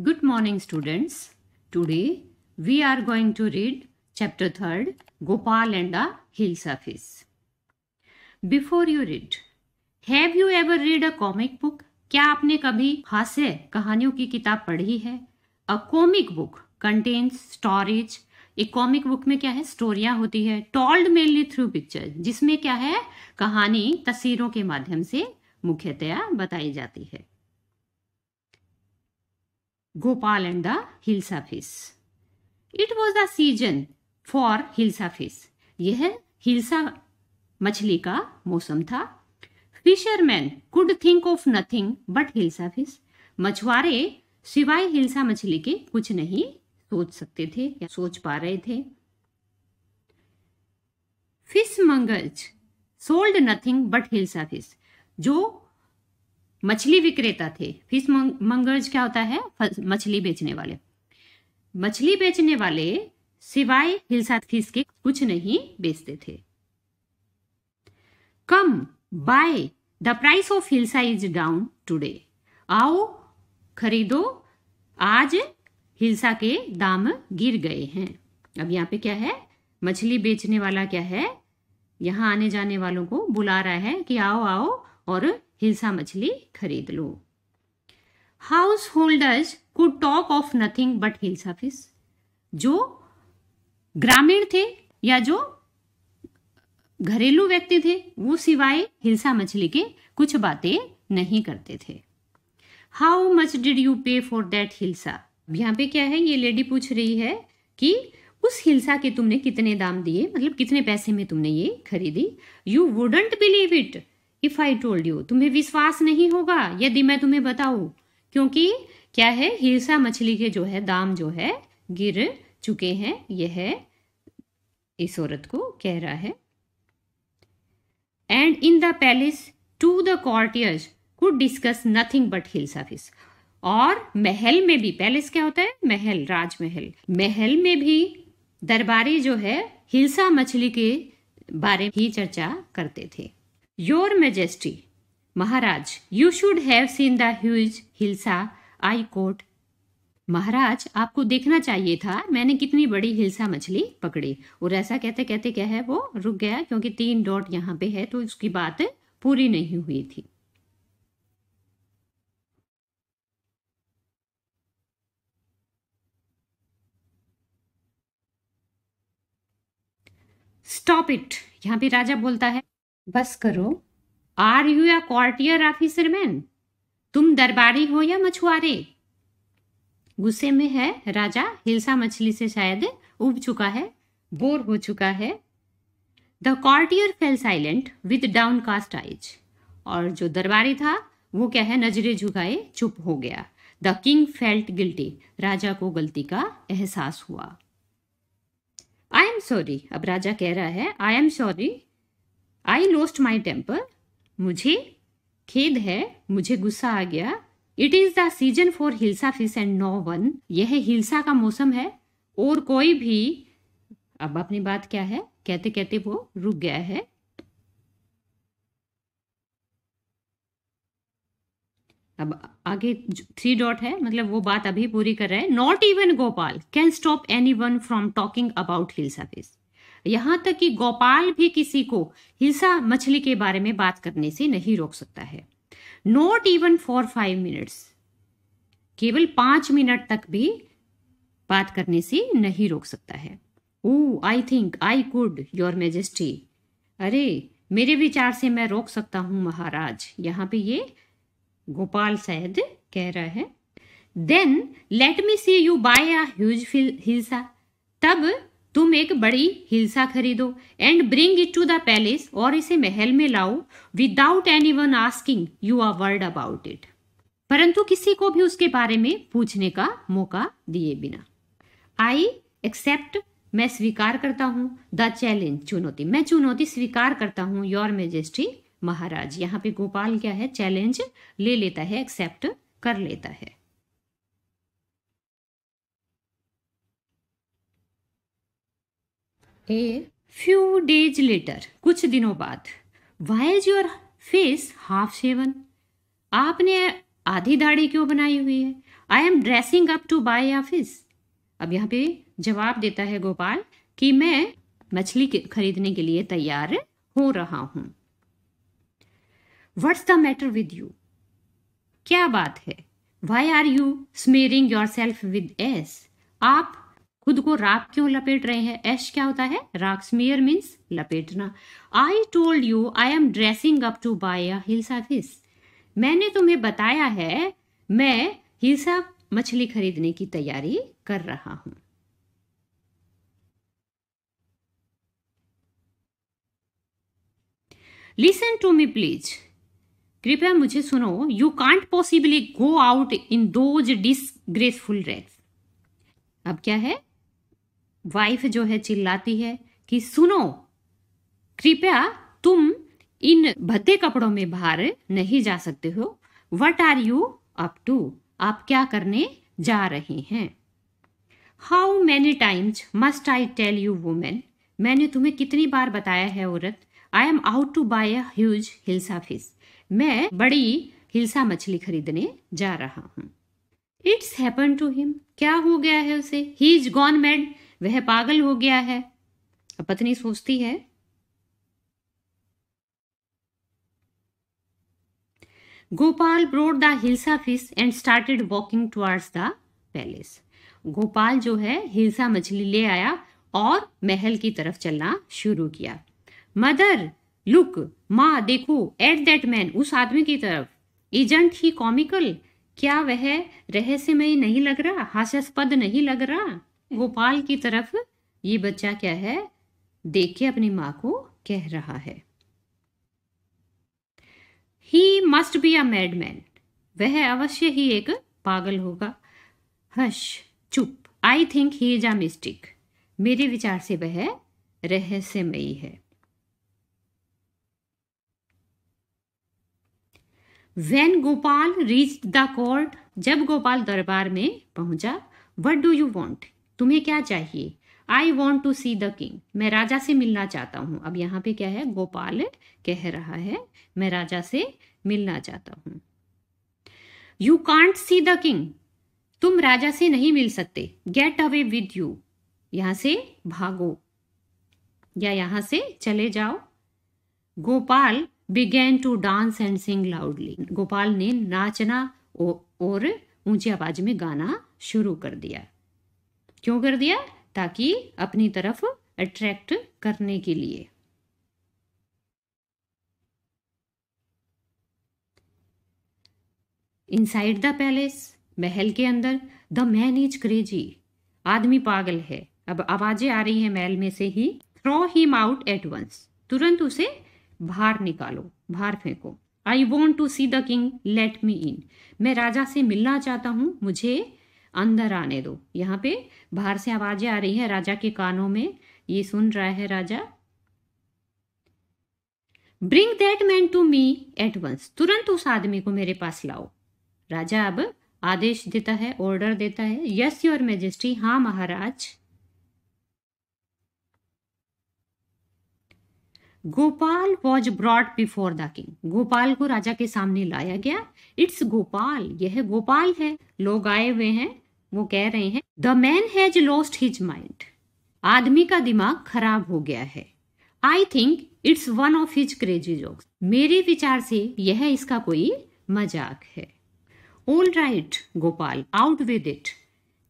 Good morning students. Today we are going to read chapter 3 Gopal and the Hill Surface. Before you read, have you ever read a comic book? क्या आपने कभी हास्य कहानियों की किताब पढ़ी है a comic book contains stories एक कॉमिक बुक में क्या है स्टोरियाँ होती है टॉल्ड मेनली थ्रू पिक्चर जिसमें क्या है कहानी तस्वीरों के माध्यम से मुख्यतया बताई जाती है Gopal and the Hilsa fish. It was the season for Hilsa fish. यह हिल्सा मछली का मौसम था fisherman could think of nothing but hilsa fish मछुआरे सिवाय हिल्सा मछली के कुछ नहीं सोच सकते थे या सोच पा रहे थे fish mongers sold nothing but hilsa fish जो मछली विक्रेता थे फिश मंगर्स क्या होता है मछली बेचने वाले मछली बेचने वाले सिवाय हिलसा फीस के कुछ नहीं बेचते थे come buy the price of hilsa is down today आओ खरीदो आज हिलसा के दाम गिर गए हैं अब यहाँ पे क्या है मछली बेचने वाला क्या है यहां आने जाने वालों को बुला रहा है कि आओ आओ और हिलसा मछली खरीद लो हाउस होल्डर्स को talk of nothing but hilsa fish जो ग्रामीण थे या जो घरेलू व्यक्ति थे वो सिवाय हिलसा मछली के कुछ बातें नहीं करते थे how much did you pay for that hilsa यहाँ पे क्या है ये लेडी पूछ रही है कि उस हिलसा के तुमने कितने दाम दिए मतलब कितने पैसे में तुमने ये खरीदी you wouldn't believe it if I told you तुम्हें विश्वास नहीं होगा यदि मैं तुम्हें बताऊ क्योंकि क्या है हिरसा मछली के जो है दाम जो है गिर चुके हैं यह है इस औरत को कह रहा है and in the palace to the courtiers could discuss nothing but hilsa fish और महल में भी पैलेस क्या होता है महल राजमहल महल में भी दरबारी जो है हिलसा मछली के बारे ही चर्चा करते थे Your Majesty, Maharaj, you should have seen the huge hilsa I caught. महाराज आपको देखना चाहिए था मैंने कितनी बड़ी हिलसा मछली पकड़ी और ऐसा कहते कहते क्या है वो रुक गया क्योंकि तीन डॉट यहां पे है तो उसकी बात पूरी नहीं हुई थी स्टॉप इट यहां पे राजा बोलता है बस करो are you a courtier officer man तुम दरबारी हो या मछुआरे गुस्से में है राजा हिलसा मछली से शायद उब चुका है बोर हो चुका है the courtier fell silent with downcast eyes और जो दरबारी था वो क्या है नजरे झुकाए चुप हो गया द किंग फेल्ट गिल्टी राजा को गलती का एहसास हुआ आई एम सॉरी अब राजा कह रहा है I am sorry I lost my temper मुझे खेद है मुझे गुस्सा आ गया it is the season for hilsa fish and no one यह हिल्सा का मौसम है और कोई भी अब अपनी बात क्या है कहते कहते वो रुक गया है अब आगे थ्री डॉट है मतलब वो बात अभी पूरी कर रहे हैं not even Gopal can stop anyone from talking about hilsa surface यहाँ तक कि गोपाल भी किसी को हिंसा मछली के बारे में बात करने से नहीं रोक सकता है not even for five minutes केवल पांच मिनट तक भी बात करने से नहीं रोक सकता है oh I think I could your majesty अरे मेरे विचार से मैं रोक सकता हूं महाराज यहाँ पे ये गोपाल शायद कह रहा है then let me see you buy a huge hilsa तब तुम एक बड़ी हिलसा खरीदो and bring it to the palace और इसे महल में लाओ without anyone asking you are word about it परंतु किसी को भी उसके बारे में पूछने का मौका दिए बिना आई एक्सेप्ट मैं स्वीकार करता हूँ द चैलेंज चुनौती मैं चुनौती स्वीकार करता हूँ योर मेजेस्टी महाराज यहाँ पे गोपाल क्या है चैलेंज ले लेता है एक्सेप्ट कर लेता है ए फ्यू डेज लेटर कुछ दिनों बाद why is your face half shaven आपने आधी दाढ़ी क्यों बनाई हुई है I am dressing up to buy a fish अब यहाँ पे जवाब देता है गोपाल कि मैं मछली खरीदने के लिए तैयार हो रहा हूं what's the matter with you क्या बात है why are you smearing yourself with ash आप खुद को राग क्यों लपेट रहे हैं एश क्या होता है राक्समियर मीन्स लपेटना I told you I am dressing up to buy a hilsa fish मैंने तुम्हें बताया है मैं हिल्सा मछली खरीदने की तैयारी कर रहा हूं लिसन टू मी प्लीज कृपया मुझे सुनो you can't possibly go out in those disgraceful dress अब क्या है वाइफ जो है चिल्लाती है कि सुनो कृपया तुम इन भते कपड़ों में बाहर नहीं जा सकते हो what are you up to आप क्या करने जा रहे हैं how many times must I tell you woman मैंने तुम्हें कितनी बार बताया है औरत I am out to buy a huge hilsa fish मैं बड़ी हिल्सा मछली खरीदने जा रहा हूँ इट्स हैपन टू हिम क्या हो गया है उसे ही इज गॉन मैड वह पागल हो गया है अब पत्नी सोचती है Gopal brought the hilsa fish and started walking towards the palace Gopal जो है हिल्सा मछली ले आया और महल की तरफ चलना शुरू किया मदर लुक माँ देखो एट दैट मैन उस आदमी की तरफ एजेंट ही कॉमिकल क्या वह रहस्यमय नहीं लग रहा हास्यास्पद नहीं लग रहा गोपाल की तरफ ये बच्चा क्या है देख के अपनी माँ को कह रहा है he must be a madman वह अवश्य ही एक पागल होगा हश चुप I think he is a mystic मेरे विचार से वह रहस्यमयी है when Gopal reach the court जब गोपाल दरबार में पहुंचा वट डू यू वॉन्ट तुम्हें क्या चाहिए I want to see the king मैं राजा से मिलना चाहता हूँ अब यहाँ पे क्या है गोपाल कह रहा है मैं राजा से मिलना चाहता हूँ you can't see the king तुम राजा से नहीं मिल सकते गेट अवे विद यू यहां से भागो या यहां से चले जाओ Gopal began to dance and sing loudly Gopal ने नाचना और ऊंची आवाज में गाना शुरू कर दिया क्यों कर दिया ताकि अपनी तरफ अट्रैक्ट करने के लिए इनसाइड द पैलेस महल के अंदर द मैन इज क्रेजी आदमी पागल है अब आवाजें आ रही है महल में से ही throw him out at once तुरंत उसे बाहर निकालो बाहर फेंको I want to see the king let me in मैं राजा से मिलना चाहता हूं मुझे अंदर आने दो यहाँ पे बाहर से आवाजें आ रही है राजा के कानों में ये सुन रहा है राजा bring that man to me at once तुरंत उस आदमी को मेरे पास लाओ राजा अब आदेश देता है ऑर्डर देता है यस योर मेजेस्टी हाँ महाराज Gopal was brought before the king Gopal को राजा के सामने लाया गया इट्स गोपाल यह गोपाल है लोग आए हुए हैं वो कह रहे हैं the man has lost his mind आदमी का दिमाग खराब हो गया है I think it's one of his crazy jokes मेरे विचार से यह इसका कोई मजाक है all right Gopal out with it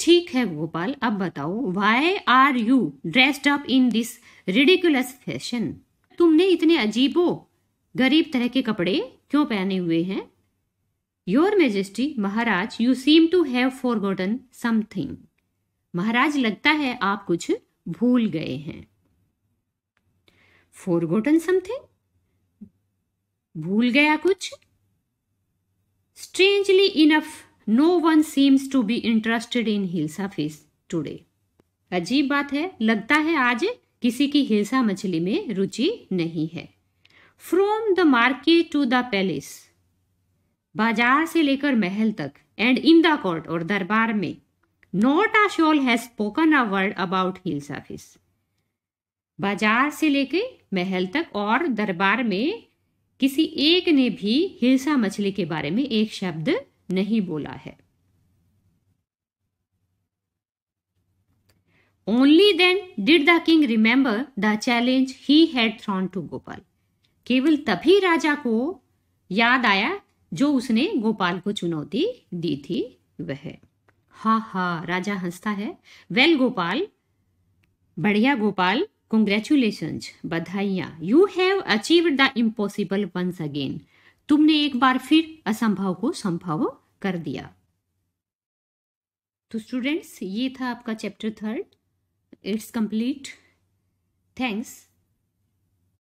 ठीक है गोपाल अब बताओ why are you dressed up in this ridiculous fashion तुमने इतने अजीबो गरीब तरह के कपड़े क्यों पहने हुए हैं योर मेजेस्टी महाराज you seem to have forgotten something महाराज लगता है आप कुछ भूल गए हैं फॉरगॉटन समथिंग भूल गया कुछ strangely enough no one seems to be interested in hilsa fish today अजीब बात है लगता है आज किसी की हिल्सा मछली में रुचि नहीं है from the market to the palace बाजार से लेकर महल तक एंड इन द कोर्ट और दरबार में not a soul has spoken a word about hilsa बाजार से लेकर महल तक और दरबार में किसी एक ने भी हिलसा मछली के बारे में एक शब्द नहीं बोला है only then did the king remember the challenge he had thrown to Gopal केवल तभी राजा को याद आया जो उसने गोपाल को चुनौती दी थी वह हा हा राजा हंसता है वेल गोपाल बढ़िया गोपाल कॉन्ग्रेचुलेशंस बधाइयाँ you have achieved the impossible once again तुमने एक बार फिर असंभव को संभव कर दिया तो स्टूडेंट्स ये था आपका chapter third it's complete thanks